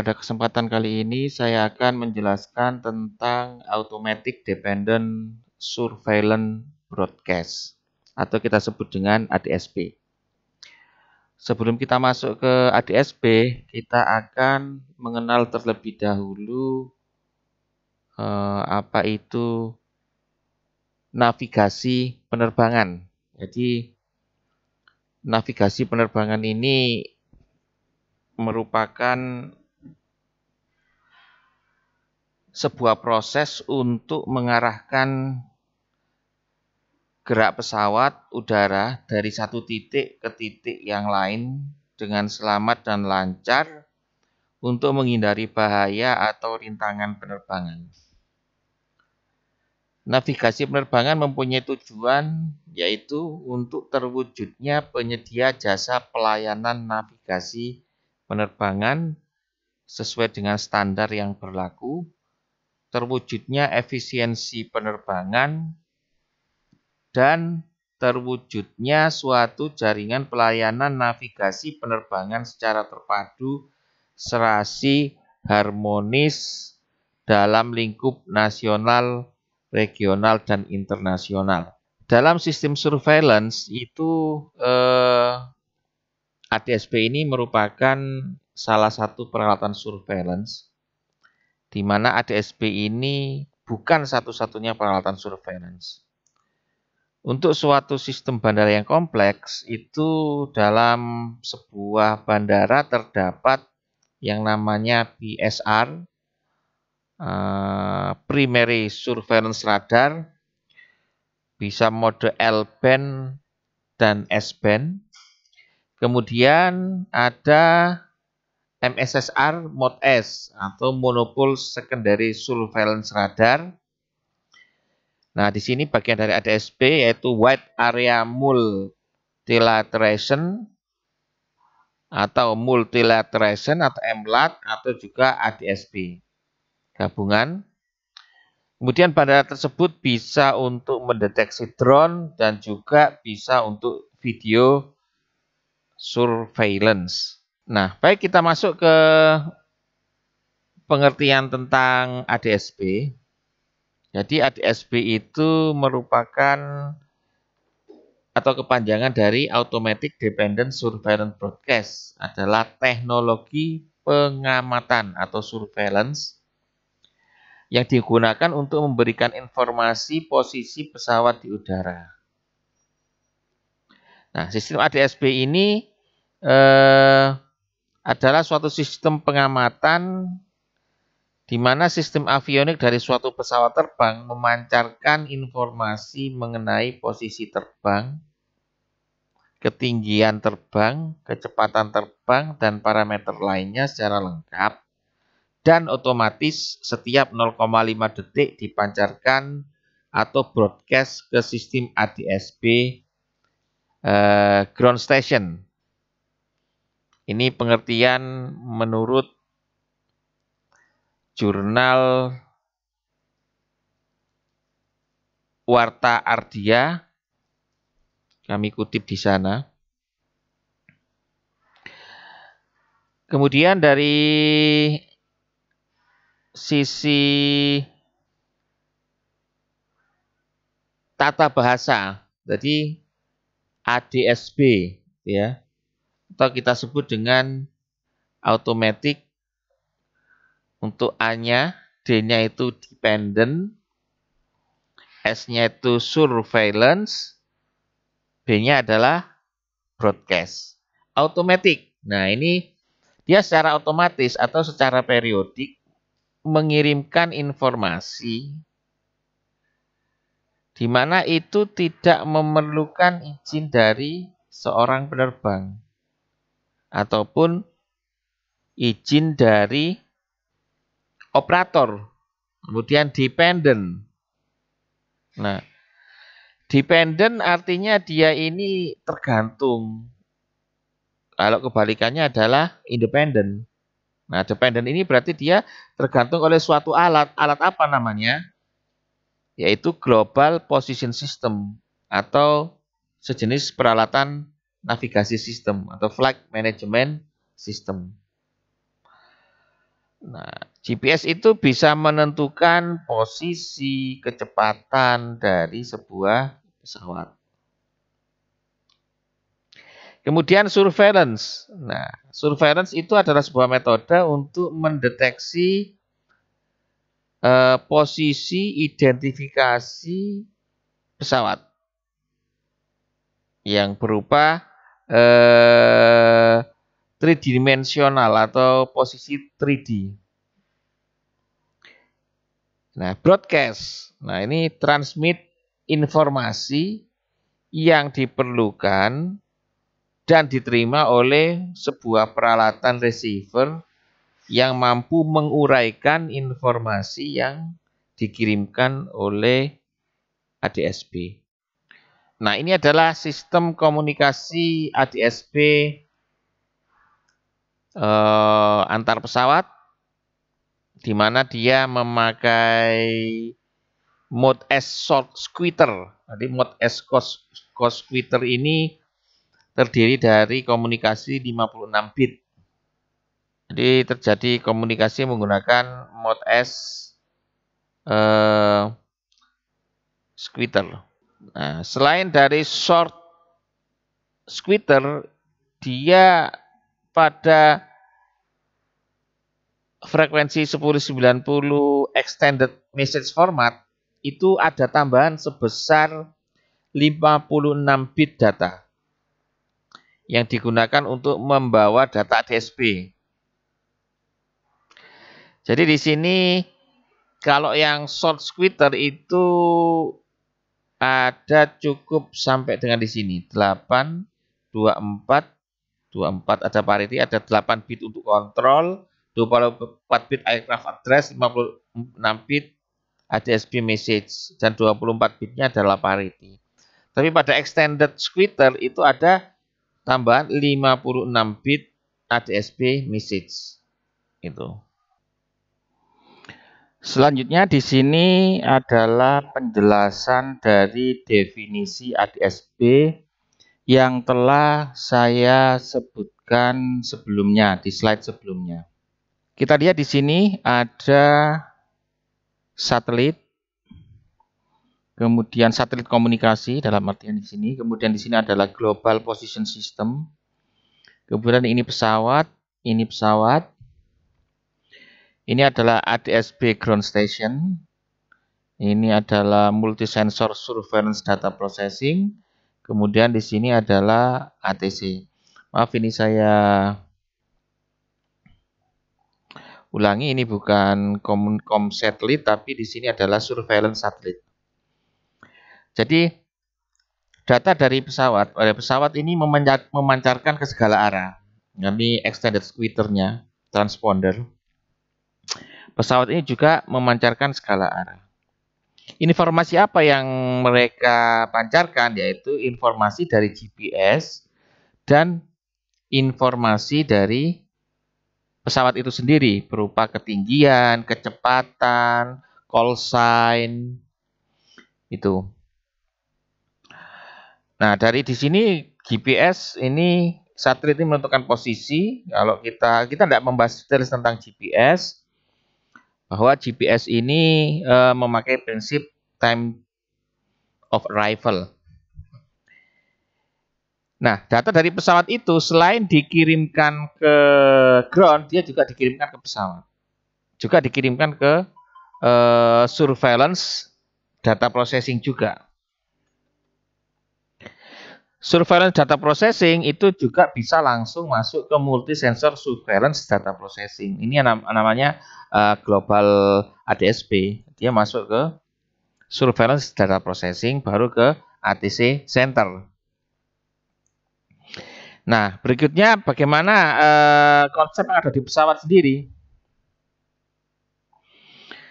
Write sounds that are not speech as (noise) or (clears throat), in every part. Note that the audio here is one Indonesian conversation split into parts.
Pada kesempatan kali ini saya akan menjelaskan tentang Automatic Dependent Surveillance Broadcast atau kita sebut dengan ADSB. Sebelum kita masuk ke ADSB, kita akan mengenal terlebih dahulu eh, apa itu navigasi penerbangan. Jadi navigasi penerbangan ini merupakan sebuah proses untuk mengarahkan gerak pesawat udara dari satu titik ke titik yang lain dengan selamat dan lancar untuk menghindari bahaya atau rintangan penerbangan. Navigasi penerbangan mempunyai tujuan yaitu untuk terwujudnya penyedia jasa pelayanan navigasi penerbangan sesuai dengan standar yang berlaku terwujudnya efisiensi penerbangan dan terwujudnya suatu jaringan pelayanan navigasi penerbangan secara terpadu, serasi, harmonis dalam lingkup nasional, regional, dan internasional. Dalam sistem surveillance itu eh, ATSP ini merupakan salah satu peralatan surveillance di mana ADSB ini bukan satu-satunya peralatan surveillance. Untuk suatu sistem bandara yang kompleks, itu dalam sebuah bandara terdapat yang namanya PSR, eh, Primary Surveillance Radar, bisa mode L-band dan S-band. Kemudian ada MSSR Mod S atau Monopole Secondary Surveillance Radar. Nah, di sini bagian dari ADSB yaitu Wide Area Multilateration atau Multilateration atau MLAT atau juga ADSB gabungan. Kemudian bandara tersebut bisa untuk mendeteksi drone dan juga bisa untuk video surveillance. Nah, baik kita masuk ke pengertian tentang ADSB. Jadi ADSB itu merupakan atau kepanjangan dari Automatic Dependent Surveillance Broadcast adalah teknologi pengamatan atau surveillance yang digunakan untuk memberikan informasi posisi pesawat di udara. Nah, sistem ADSB ini eh, adalah suatu sistem pengamatan di mana sistem avionik dari suatu pesawat terbang memancarkan informasi mengenai posisi terbang, ketinggian terbang, kecepatan terbang, dan parameter lainnya secara lengkap, dan otomatis setiap 0,5 detik dipancarkan atau broadcast ke sistem ADSB eh, ground station ini pengertian menurut jurnal Warta Ardia. Kami kutip di sana. Kemudian dari sisi tata bahasa, jadi ADSB ya atau kita sebut dengan automatic untuk A-nya, D-nya itu dependent, S-nya itu surveillance, B-nya adalah broadcast. Automatic. Nah, ini dia secara otomatis atau secara periodik mengirimkan informasi di mana itu tidak memerlukan izin dari seorang penerbang ataupun izin dari operator, kemudian dependent. Nah, dependent artinya dia ini tergantung. Kalau kebalikannya adalah independent Nah, dependent ini berarti dia tergantung oleh suatu alat. Alat apa namanya? Yaitu global position system atau sejenis peralatan navigasi sistem atau flight management system. Nah, GPS itu bisa menentukan posisi, kecepatan dari sebuah pesawat. Kemudian surveillance. Nah, surveillance itu adalah sebuah metode untuk mendeteksi eh, posisi identifikasi pesawat yang berupa eh, tridimensional atau posisi 3D. Nah, broadcast. Nah, ini transmit informasi yang diperlukan dan diterima oleh sebuah peralatan receiver yang mampu menguraikan informasi yang dikirimkan oleh ADSB. Nah, ini adalah sistem komunikasi ADSB eh, antar pesawat di mana dia memakai mode S short squitter. Jadi mode S cos, squitter ini terdiri dari komunikasi 56 bit. Jadi terjadi komunikasi menggunakan mode S eh, squitter. Nah, selain dari short squitter, dia pada frekuensi 1090 extended message format itu ada tambahan sebesar 56 bit data yang digunakan untuk membawa data DSP. Jadi di sini kalau yang short squitter itu ada cukup sampai dengan di sini 8 24 24 ada parity ada 8 bit untuk kontrol 24 bit aircraft address 56 bit ADSB message dan 24 bitnya adalah parity tapi pada extended squitter itu ada tambahan 56 bit ADSB message itu Selanjutnya di sini adalah penjelasan dari definisi ADSB yang telah saya sebutkan sebelumnya di slide sebelumnya. Kita lihat di sini ada satelit, kemudian satelit komunikasi dalam artian di sini, kemudian di sini adalah global position system, kemudian ini pesawat, ini pesawat, ini adalah ADSB Ground Station. Ini adalah Multisensor Surveillance Data Processing. Kemudian di sini adalah ATC. Maaf ini saya ulangi ini bukan Common Com satelit tapi di sini adalah surveillance satelit. Jadi data dari pesawat, oleh pesawat ini memancarkan ke segala arah. Ini extended squitternya, transponder. Pesawat ini juga memancarkan skala arah. Informasi apa yang mereka pancarkan yaitu informasi dari GPS dan informasi dari pesawat itu sendiri berupa ketinggian, kecepatan, call sign itu. Nah, dari di sini GPS ini satelit ini menentukan posisi. Kalau kita kita tidak membahas detail tentang GPS, bahwa GPS ini uh, memakai prinsip time of arrival. Nah, data dari pesawat itu selain dikirimkan ke ground, dia juga dikirimkan ke pesawat. Juga dikirimkan ke uh, surveillance data processing juga surveillance data processing itu juga bisa langsung masuk ke multi sensor surveillance data processing. Ini yang namanya uh, global ADSP. Dia masuk ke surveillance data processing baru ke ATC center. Nah, berikutnya bagaimana uh, konsep yang ada di pesawat sendiri.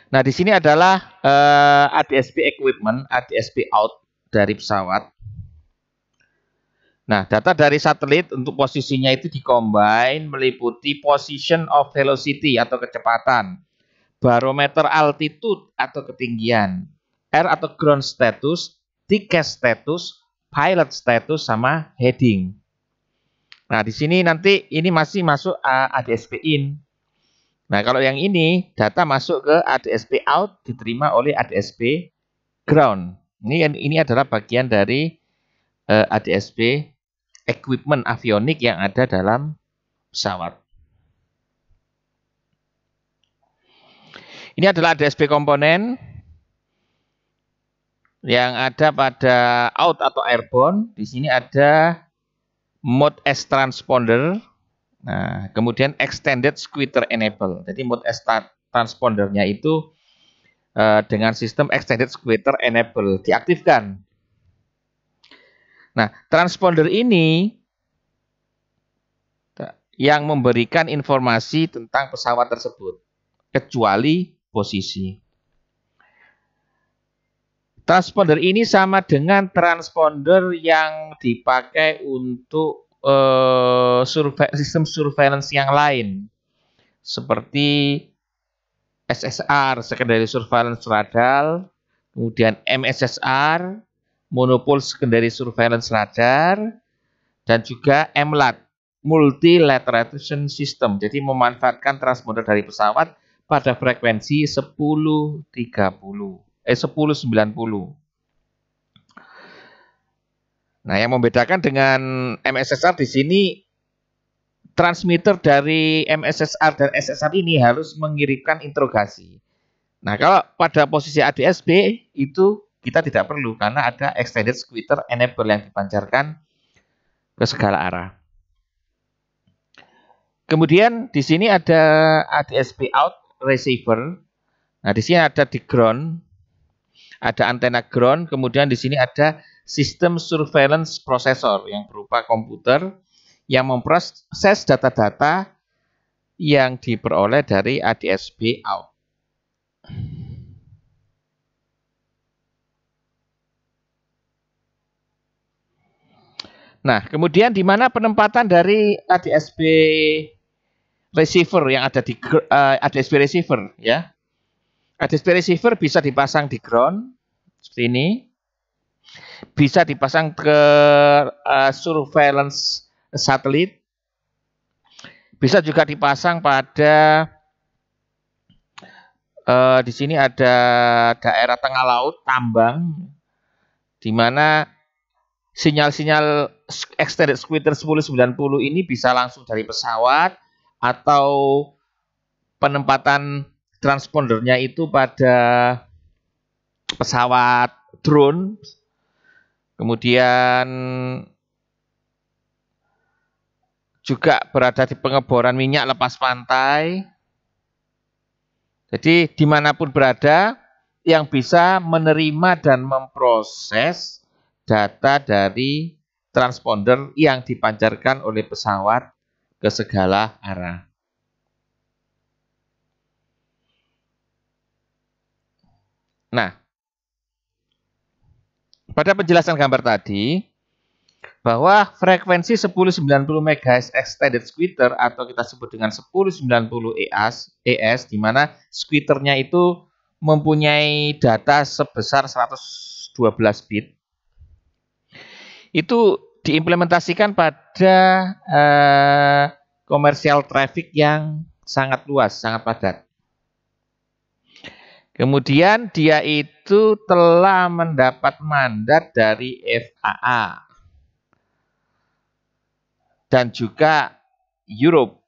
Nah, di sini adalah uh, eh, ADSB equipment, ADSP out dari pesawat. Nah, data dari satelit untuk posisinya itu dikombin meliputi position of velocity atau kecepatan, barometer altitude atau ketinggian, air atau ground status, ticket status, pilot status sama heading. Nah, di sini nanti ini masih masuk eh, ADSP in. Nah, kalau yang ini data masuk ke ADSP out diterima oleh ADSP ground. Ini ini adalah bagian dari uh, eh, ADSP equipment avionik yang ada dalam pesawat. Ini adalah DSP komponen yang ada pada out atau airborne. Di sini ada mode S transponder. Nah, kemudian extended squitter enable. Jadi mode S transpondernya itu eh, dengan sistem extended squitter enable diaktifkan. Nah, transponder ini yang memberikan informasi tentang pesawat tersebut, kecuali posisi. Transponder ini sama dengan transponder yang dipakai untuk uh, surve sistem surveillance yang lain, seperti SSR, Secondary Surveillance Radar, kemudian MSSR, monopol secondary surveillance radar, dan juga MLAT, multilateration system. Jadi memanfaatkan transponder dari pesawat pada frekuensi 1030 eh 1090. Nah, yang membedakan dengan MSSR di sini transmitter dari MSSR dan SSR ini harus mengirimkan interogasi. Nah, kalau pada posisi ADSB itu kita tidak perlu karena ada extended squitter enable yang dipancarkan ke segala arah. Kemudian di sini ada ADSB out receiver. Nah, di sini ada di ground, ada antena ground, kemudian di sini ada sistem surveillance processor yang berupa komputer yang memproses data-data yang diperoleh dari ADSB out. Nah, kemudian di mana penempatan dari ADSB receiver yang ada di uh, eh, ADSB receiver ya. ADSB receiver bisa dipasang di ground seperti ini. Bisa dipasang ke uh, surveillance satelit. Bisa juga dipasang pada uh, di sini ada daerah tengah laut tambang di mana sinyal-sinyal extended squitter 1090 ini bisa langsung dari pesawat atau penempatan transpondernya itu pada pesawat drone kemudian juga berada di pengeboran minyak lepas pantai jadi dimanapun berada yang bisa menerima dan memproses data dari transponder yang dipancarkan oleh pesawat ke segala arah. Nah, pada penjelasan gambar tadi, bahwa frekuensi 1090 MHz extended squitter atau kita sebut dengan 1090 ES, ES di mana squitternya itu mempunyai data sebesar 112 bit itu diimplementasikan pada eh, komersial traffic yang sangat luas, sangat padat. Kemudian dia itu telah mendapat mandat dari FAA dan juga Europe.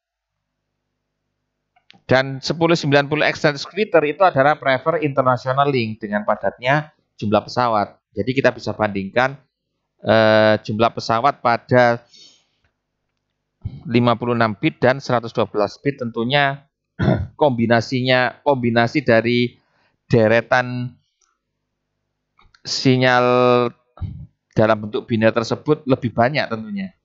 Dan 1090 Extended Splitter itu adalah prefer international link dengan padatnya jumlah pesawat. Jadi kita bisa bandingkan Eh, jumlah pesawat pada 56 bit dan 112 bit tentunya (clears throat) kombinasinya kombinasi dari deretan sinyal dalam bentuk biner tersebut lebih banyak tentunya.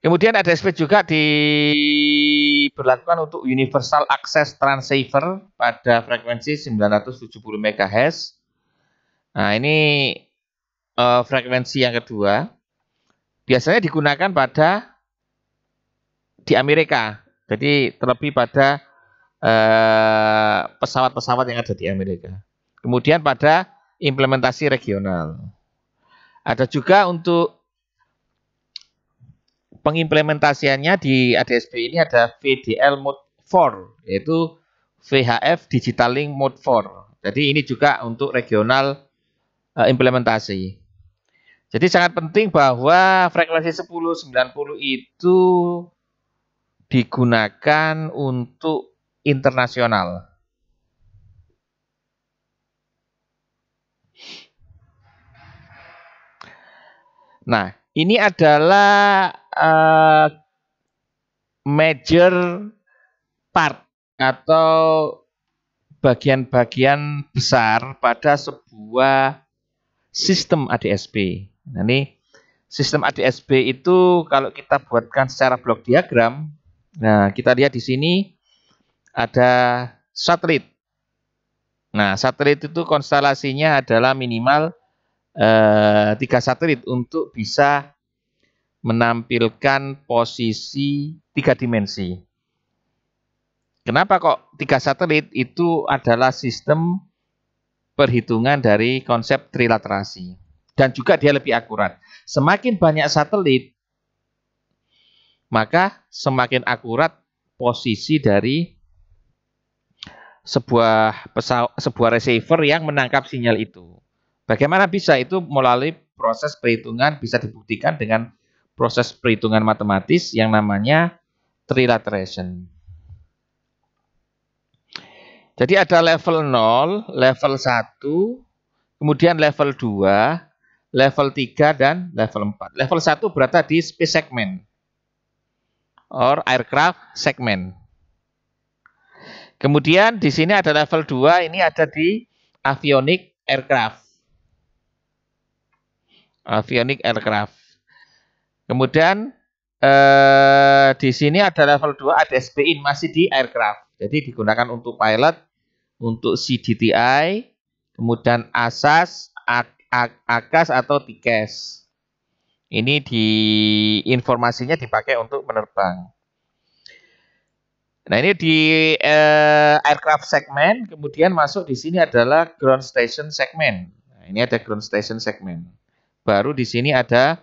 Kemudian ada speed juga diberlakukan untuk Universal Access Transceiver pada frekuensi 970 MHz. Nah, ini uh, frekuensi yang kedua biasanya digunakan pada di Amerika. Jadi terlebih pada eh, pesawat-pesawat uh, yang ada di Amerika. Kemudian pada implementasi regional. Ada juga untuk pengimplementasiannya di ADSB ini ada VDL Mode 4, yaitu VHF Digital Link Mode 4. Jadi ini juga untuk regional eh, implementasi. Jadi sangat penting bahwa frekuensi 1090 itu digunakan untuk internasional. Nah, ini adalah uh, major part atau bagian-bagian besar pada sebuah sistem ADSP. Nah Ini sistem ADSB itu kalau kita buatkan secara blok diagram, nah kita lihat di sini ada satelit. Nah, satelit itu konstelasinya adalah minimal eh, tiga eh, satelit untuk bisa menampilkan posisi tiga dimensi. Kenapa kok tiga satelit itu adalah sistem perhitungan dari konsep trilaterasi dan juga dia lebih akurat. Semakin banyak satelit, maka semakin akurat posisi dari sebuah pesawat, sebuah receiver yang menangkap sinyal itu. Bagaimana bisa itu melalui proses perhitungan bisa dibuktikan dengan proses perhitungan matematis yang namanya trilateration. Jadi ada level 0, level 1, kemudian level 2, level 3 dan level 4. Level 1 berada di space segment or aircraft segment. Kemudian di sini ada level 2, ini ada di avionic aircraft. Avionic aircraft. Kemudian eh, di sini ada level 2 ADSB in masih di aircraft. Jadi digunakan untuk pilot, untuk CDTI, kemudian ASAS, AKAS atau TIKES. Ini di informasinya dipakai untuk penerbang. Nah, ini di eh, aircraft segment, kemudian masuk di sini adalah ground station segment. Nah, ini ada ground station segment. Baru di sini ada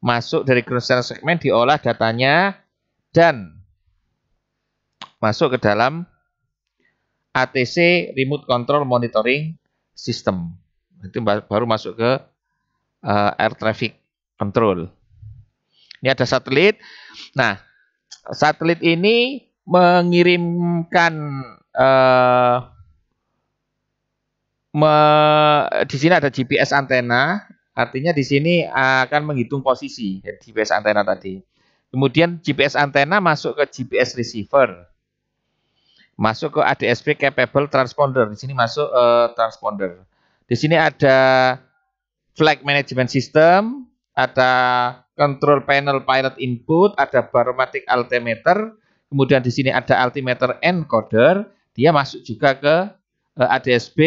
masuk dari ground station segment diolah datanya dan masuk ke dalam ATC remote control monitoring system. Itu baru masuk ke uh, air traffic control. Ini ada satelit. Nah, satelit ini mengirimkan uh, me, di sini ada GPS antena, artinya di sini akan menghitung posisi ya, GPS antena tadi. Kemudian GPS antena masuk ke GPS receiver, masuk ke ADSB capable transponder. Di sini masuk uh, transponder. Di sini ada flag management system, ada control panel pilot input, ada barometric altimeter, kemudian di sini ada altimeter encoder, dia masuk juga ke eh, ADSB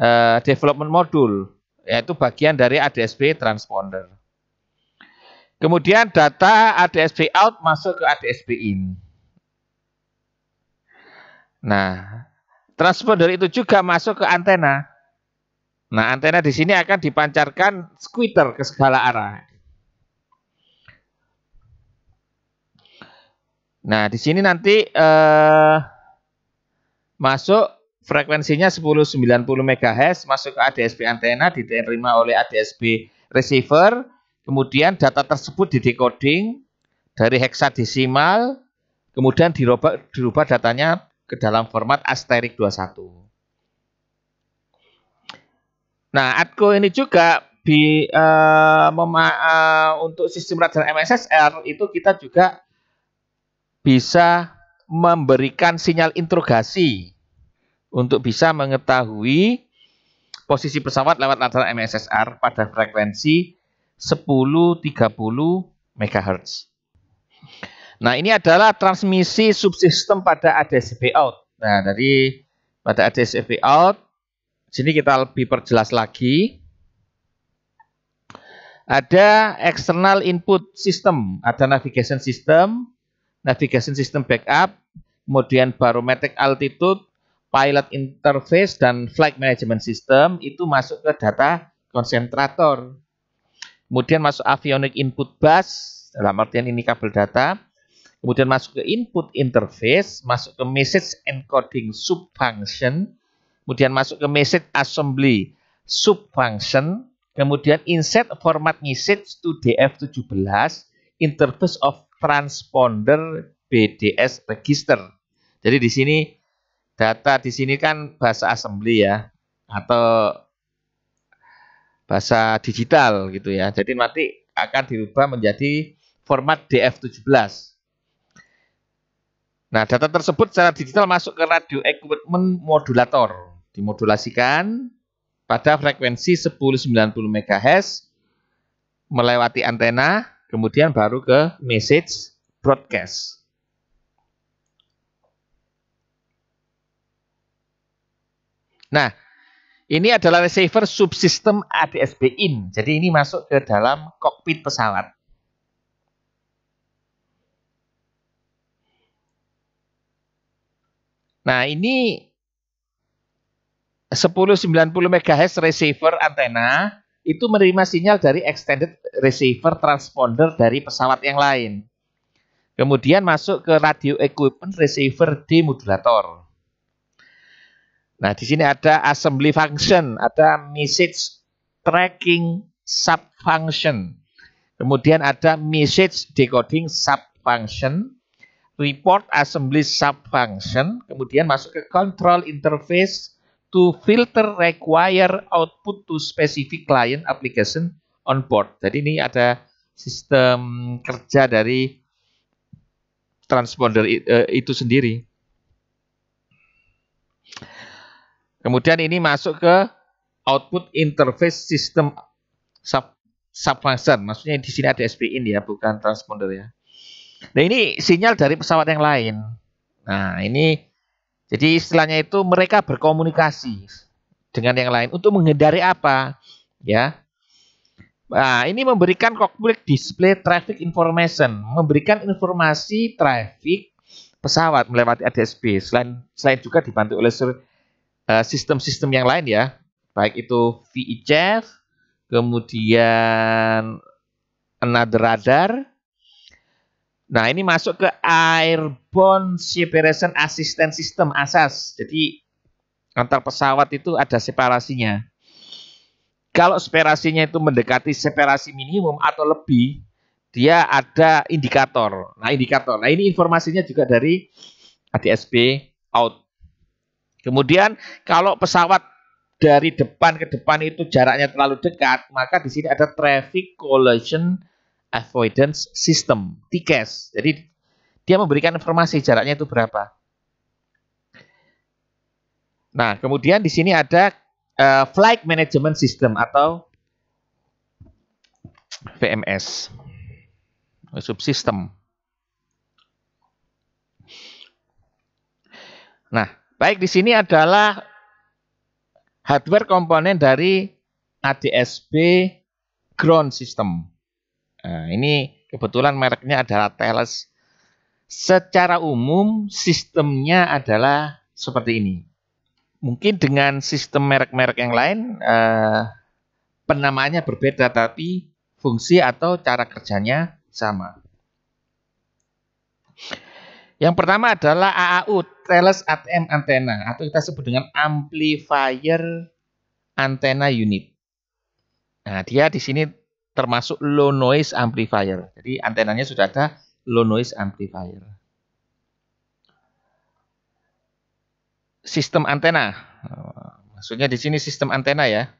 eh, development module, yaitu bagian dari ADSB transponder. Kemudian data ADSB out masuk ke ADSB in. Nah, transponder itu juga masuk ke antena. Nah, antena di sini akan dipancarkan squitter ke segala arah. Nah, di sini nanti eh, masuk frekuensinya 1090 MHz, masuk ke ADSB antena, diterima oleh ADSB receiver, kemudian data tersebut didecoding dari heksadesimal, kemudian dirubah, dirubah datanya ke dalam format asterik 21. Nah, Adco ini juga di uh, uh, untuk sistem radar MSSR itu kita juga bisa memberikan sinyal interogasi untuk bisa mengetahui posisi pesawat lewat radar MSSR pada frekuensi 1030 MHz. Nah, ini adalah transmisi subsistem pada ADCB out. Nah, dari pada ADCB out sini kita lebih perjelas lagi. Ada external input system, ada navigation system, navigation system backup, kemudian barometric altitude, pilot interface, dan flight management system itu masuk ke data konsentrator. Kemudian masuk avionic input bus, dalam artian ini kabel data. Kemudian masuk ke input interface, masuk ke message encoding sub function, kemudian masuk ke message assembly sub function, kemudian insert format message to DF17 interface of transponder BDS register. Jadi di sini data di sini kan bahasa assembly ya atau bahasa digital gitu ya. Jadi nanti akan dirubah menjadi format DF17. Nah, data tersebut secara digital masuk ke radio equipment modulator, dimodulasikan pada frekuensi 1090 MHz melewati antena, kemudian baru ke message broadcast. Nah, ini adalah receiver subsistem adsb in. Jadi ini masuk ke dalam kokpit pesawat. Nah, ini 1090 MHz receiver antena itu menerima sinyal dari extended receiver transponder dari pesawat yang lain. Kemudian masuk ke radio equipment receiver demodulator. Nah, di sini ada assembly function, ada message tracking sub function. Kemudian ada message decoding sub function report assembly subfunction, kemudian masuk ke control interface to filter require output to specific client application on board. Jadi ini ada sistem kerja dari transponder eh, itu sendiri. Kemudian ini masuk ke output interface system sub subfunction. Maksudnya di sini ada SPIN ya, bukan transponder ya. Nah ini sinyal dari pesawat yang lain. Nah ini jadi istilahnya itu mereka berkomunikasi dengan yang lain untuk menghindari apa ya. Nah, ini memberikan cockpit display traffic information, memberikan informasi traffic pesawat melewati ADS-B. Selain selain juga dibantu oleh eh, sistem-sistem uh, yang lain ya, baik itu VHF e e kemudian another radar, Nah, ini masuk ke Airborne Separation Assistance System ASAS. Jadi antar pesawat itu ada separasinya. Kalau separasinya itu mendekati separasi minimum atau lebih, dia ada indikator. Nah, indikator. Nah, ini informasinya juga dari ADSB out. Kemudian kalau pesawat dari depan ke depan itu jaraknya terlalu dekat, maka di sini ada traffic collision Avoidance System, TICAS. Jadi dia memberikan informasi jaraknya itu berapa. Nah, kemudian di sini ada uh, Flight Management System atau VMS, subsistem. Nah, baik di sini adalah hardware komponen dari ADSB ground system. Nah, ini kebetulan mereknya adalah Teles. Secara umum sistemnya adalah seperti ini. Mungkin dengan sistem merek-merek yang lain eh, penamaannya berbeda tapi fungsi atau cara kerjanya sama. Yang pertama adalah AAU, Teles ATM Antena, atau kita sebut dengan Amplifier Antena Unit. Nah, dia di sini termasuk low noise amplifier. Jadi antenanya sudah ada low noise amplifier. Sistem antena. Maksudnya di sini sistem antena ya.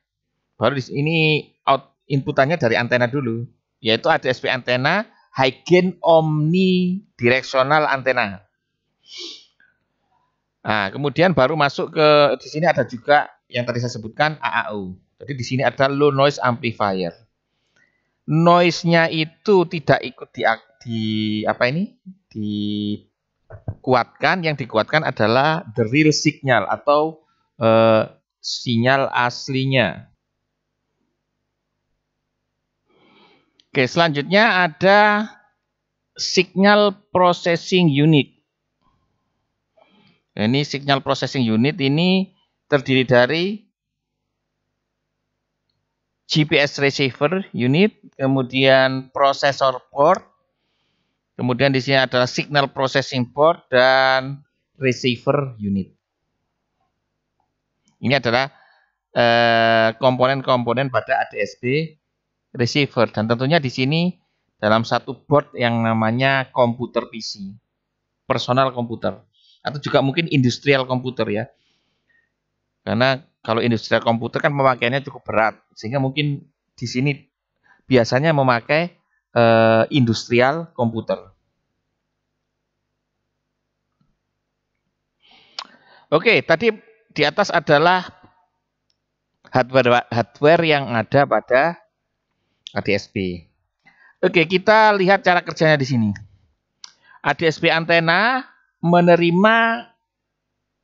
Baru di sini out inputannya dari antena dulu, yaitu SP antena high gain omnidirectional antena. Nah, kemudian baru masuk ke di sini ada juga yang tadi saya sebutkan AAU. Jadi di sini ada low noise amplifier noise-nya itu tidak ikut di, di apa ini dikuatkan yang dikuatkan adalah the real signal atau eh, sinyal aslinya Oke selanjutnya ada signal processing unit ini signal processing unit ini terdiri dari GPS receiver unit, kemudian processor port, kemudian di sini adalah signal processing port dan receiver unit. Ini adalah eh, komponen-komponen eh, pada ADSB receiver dan tentunya di sini dalam satu board yang namanya komputer PC, personal komputer atau juga mungkin industrial komputer ya. Karena kalau industri komputer kan pemakaiannya cukup berat sehingga mungkin di sini biasanya memakai eh, industrial komputer. Oke, tadi di atas adalah hardware hardware yang ada pada ADSB. Oke, kita lihat cara kerjanya di sini. ADSB antena menerima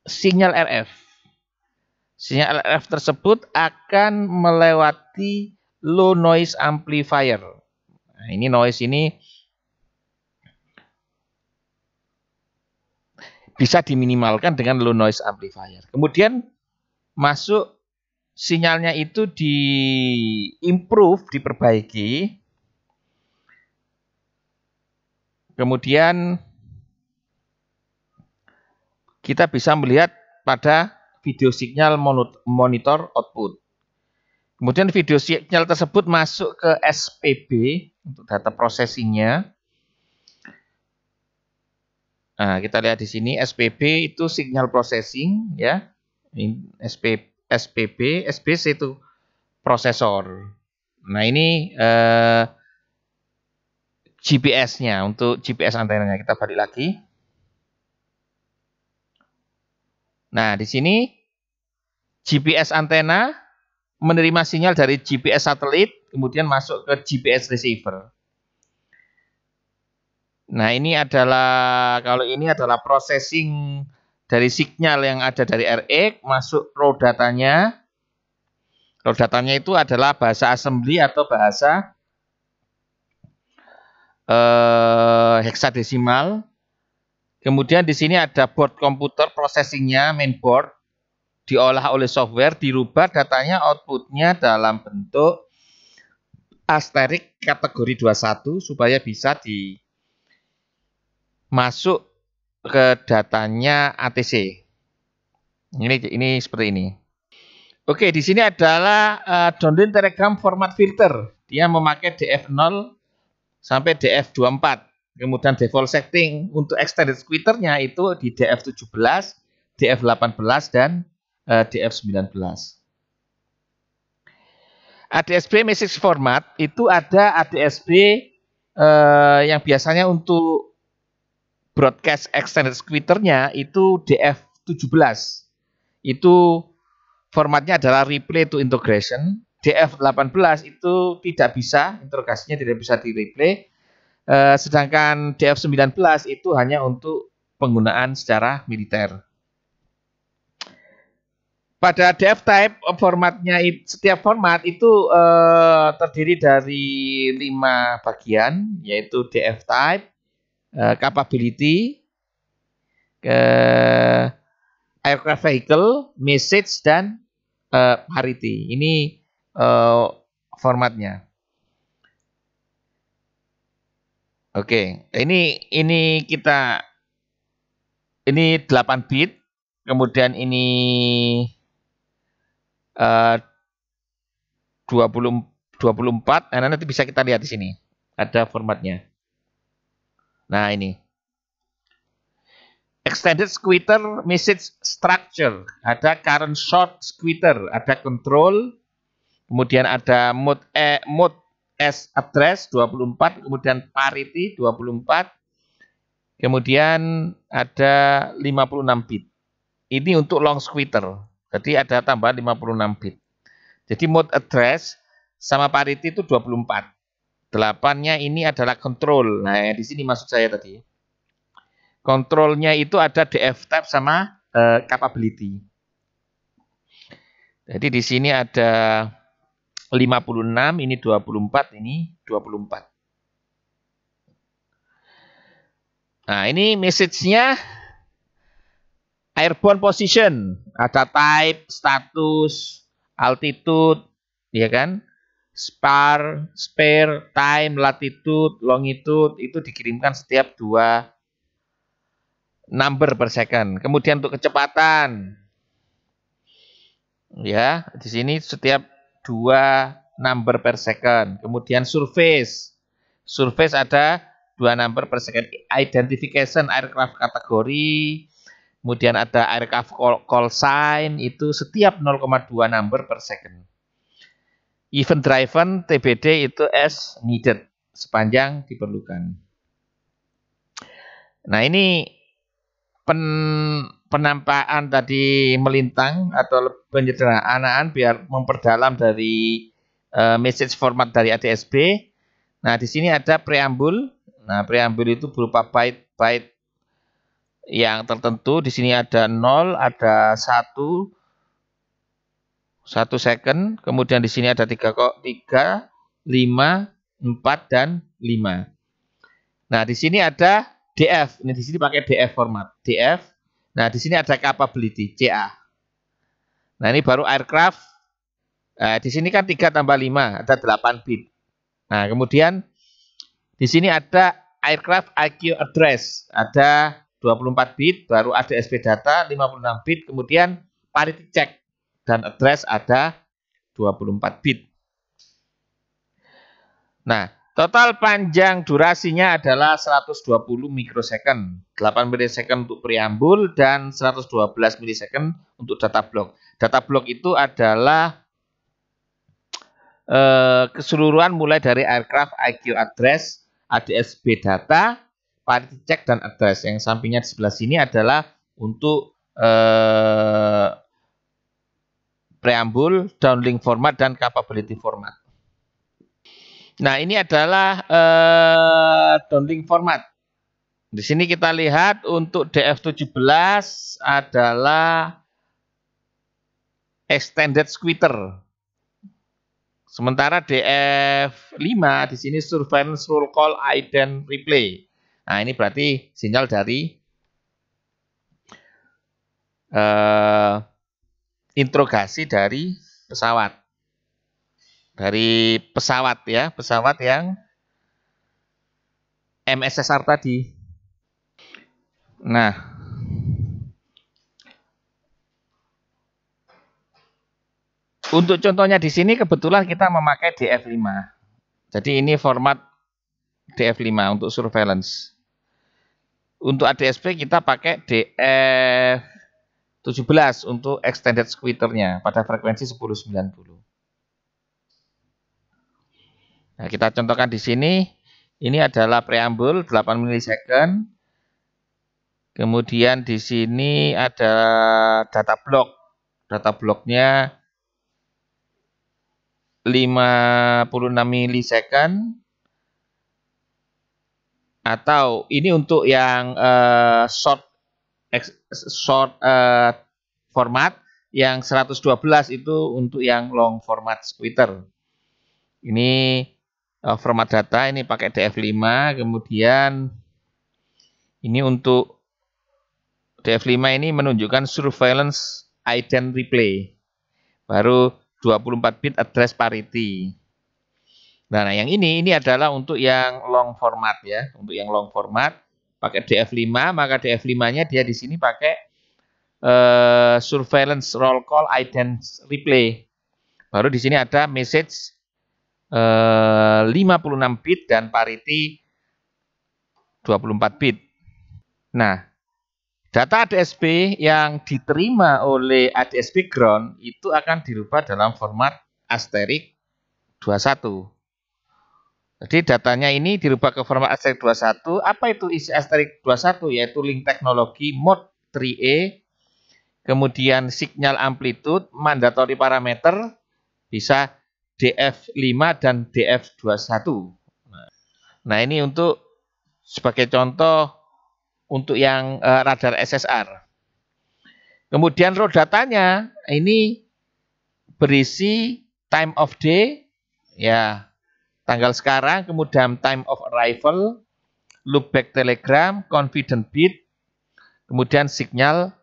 sinyal RF Sinyal LRF tersebut akan melewati low noise amplifier. Nah, ini noise ini bisa diminimalkan dengan low noise amplifier. Kemudian masuk sinyalnya itu di improve, diperbaiki. Kemudian kita bisa melihat pada video signal monitor output. Kemudian video signal tersebut masuk ke SPB untuk data processingnya. Nah, kita lihat di sini SPB itu signal processing ya. SP, SPB, SBC itu prosesor. Nah, ini eh, GPS-nya untuk GPS antenanya kita balik lagi. Nah, di sini GPS antena menerima sinyal dari GPS satelit, kemudian masuk ke GPS receiver. Nah, ini adalah kalau ini adalah processing dari sinyal yang ada dari RX masuk raw datanya. Raw datanya itu adalah bahasa assembly atau bahasa eh, heksadesimal. Kemudian di sini ada board komputer processingnya, mainboard diolah oleh software, dirubah datanya outputnya dalam bentuk asterik kategori 21 supaya bisa di masuk ke datanya ATC. Ini ini seperti ini. Oke, di sini adalah uh, download Telegram format filter. Dia memakai DF0 sampai DF24. Kemudian default setting untuk extended squitternya itu di DF17, DF18 dan DF19. ADSB message format itu ada ADSB eh, yang biasanya untuk broadcast extended squitternya itu DF17. Itu formatnya adalah replay to integration. DF18 itu tidak bisa, interogasinya tidak bisa di replay. Eh, sedangkan DF19 itu hanya untuk penggunaan secara militer pada DF type eh, formatnya setiap format itu uh, terdiri dari lima bagian yaitu df type, uh, capability, ke aircraft vehicle, message dan uh, parity. Ini uh, formatnya. Oke, okay. ini ini kita ini 8 bit, kemudian ini 20, eh, 24. Nah, nanti bisa kita lihat di sini. Ada formatnya. Nah, ini. Extended squitter message structure. Ada current short squitter. Ada control. Kemudian ada mode, e, mode S address 24. Kemudian parity 24. Kemudian ada 56 bit. Ini untuk long squitter. Jadi ada tambahan 56 bit. Jadi mode address sama parity itu 24. Delapannya ini adalah control. Nah, di sini maksud saya tadi. Kontrolnya itu ada DF type sama uh, capability. Jadi di sini ada 56, ini 24, ini 24. Nah, ini message-nya airborne position, ada type, status, altitude, ya kan? Spar, spare, time, latitude, longitude itu dikirimkan setiap dua number per second. Kemudian untuk kecepatan, ya di sini setiap dua number per second. Kemudian surface, surface ada dua number per second. Identification aircraft kategori, Kemudian ada air call, call sign itu setiap 0,2 number per second. Event driven TBD itu as needed sepanjang diperlukan. Nah ini pen, penampakan tadi melintang atau penyederhanaan biar memperdalam dari uh, message format dari ADSB. Nah, di sini ada preambul. Nah, preambul itu berupa byte-byte yang tertentu. Di sini ada 0, ada 1, 1 second. Kemudian di sini ada 3, 3 5, 4, dan 5. Nah, di sini ada DF. Ini di sini pakai DF format. DF. Nah, di sini ada capability, CA. Nah, ini baru aircraft. Eh, di sini kan 3 tambah 5, ada 8 bit. Nah, kemudian di sini ada aircraft IQ address. Ada 24 bit, baru ada data 56 bit, kemudian parity check dan address ada 24 bit. Nah, total panjang durasinya adalah 120 microsecond, 8 milisecond untuk preambul dan 112 milisecond untuk data block. Data block itu adalah eh, keseluruhan mulai dari aircraft IQ address, ADSB data, variety check dan address. Yang sampingnya di sebelah sini adalah untuk eh, preambul, downlink format, dan capability format. Nah, ini adalah eh, downlink format. Di sini kita lihat untuk DF17 adalah extended squitter. Sementara DF5 di sini surveillance roll call ident replay. Nah, ini berarti sinyal dari uh, interogasi dari pesawat. Dari pesawat ya, pesawat yang MSSR tadi. Nah, untuk contohnya di sini kebetulan kita memakai DF5. Jadi ini format DF5 untuk surveillance. Untuk ADSP kita pakai DF17 untuk extended squitternya pada frekuensi 1090. Nah, kita contohkan di sini. Ini adalah preambul 8 milisecond. Kemudian di sini ada data block. Data blocknya 56 milisecond atau ini untuk yang uh, short short uh, format yang 112 itu untuk yang long format Twitter. Ini uh, format data ini pakai DF5 kemudian ini untuk DF5 ini menunjukkan surveillance ident replay. Baru 24 bit address parity. Nah, nah yang ini ini adalah untuk yang long format ya, untuk yang long format pakai DF5 maka DF5-nya dia di sini pakai uh, surveillance roll call items replay. Baru di sini ada message eh, uh, 56 bit dan parity 24 bit. Nah, Data ADSB yang diterima oleh ADSB ground itu akan dirubah dalam format asterik 21. Jadi datanya ini dirubah ke format asterik 21. Apa itu isi asterik 21? Yaitu link teknologi mod 3E, kemudian signal amplitude, mandatory parameter, bisa DF5 dan DF21. Nah ini untuk sebagai contoh untuk yang eh, radar SSR. Kemudian road datanya ini berisi time of day, ya Tanggal sekarang, kemudian time of arrival, loopback telegram, confident bit, kemudian signal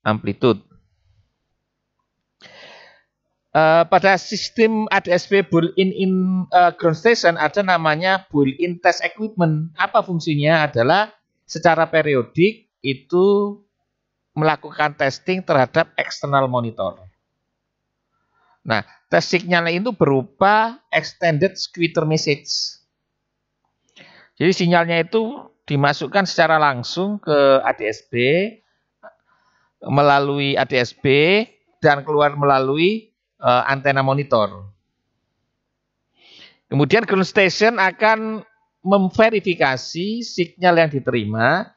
amplitude. Uh, pada sistem ADSP built-in in, uh, ground station ada namanya built-in test equipment. Apa fungsinya? Adalah secara periodik itu melakukan testing terhadap external monitor. Nah, tes signal itu berupa extended squitter message. Jadi sinyalnya itu dimasukkan secara langsung ke ADSB melalui ADSB dan keluar melalui uh, antena monitor. Kemudian ground station akan memverifikasi sinyal yang diterima,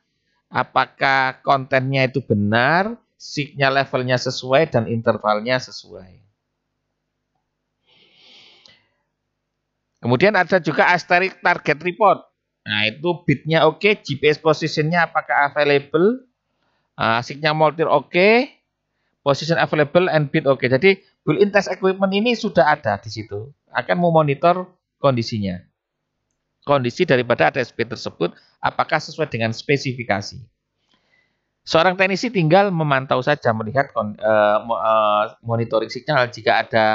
apakah kontennya itu benar, sinyal levelnya sesuai dan intervalnya sesuai. Kemudian ada juga asterisk target report. Nah, itu bitnya oke, okay, GPS positionnya apakah available, uh, ah, signal multi oke, okay, position available and bit oke. Okay. Jadi built-in test equipment ini sudah ada di situ. Akan memonitor kondisinya. Kondisi daripada ATSP tersebut apakah sesuai dengan spesifikasi. Seorang teknisi tinggal memantau saja melihat uh, monitoring signal jika ada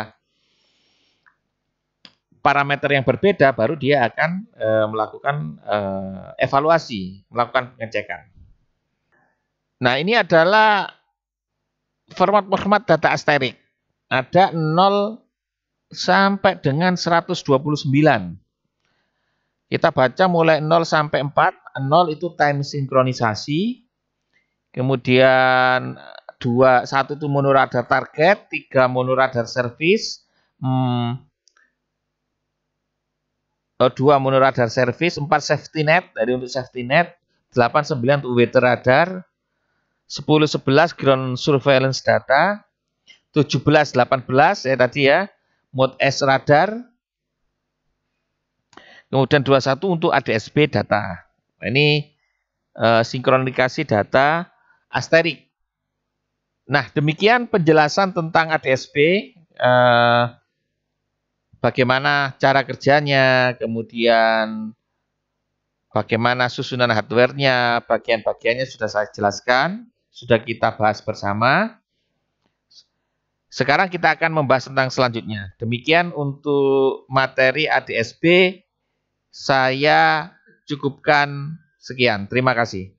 parameter yang berbeda baru dia akan e, melakukan e, evaluasi, melakukan pengecekan. Nah, ini adalah format-format data asterik. Ada 0 sampai dengan 129. Kita baca mulai 0 sampai 4. 0 itu time sinkronisasi. Kemudian 2, 1 itu monoradar target, 3 monoradar service, hmm, Eh, dua mono radar service, empat safety net, dari untuk safety net, delapan sembilan untuk weather radar, sepuluh sebelas ground surveillance data, tujuh belas delapan belas ya tadi ya, mode S radar, kemudian dua satu untuk ADSB data. Nah, ini eh, sinkronikasi data asterik. Nah demikian penjelasan tentang ADSB. Uh, eh, bagaimana cara kerjanya, kemudian bagaimana susunan hardware-nya, bagian-bagiannya sudah saya jelaskan, sudah kita bahas bersama. Sekarang kita akan membahas tentang selanjutnya. Demikian untuk materi ADSB, saya cukupkan sekian. Terima kasih.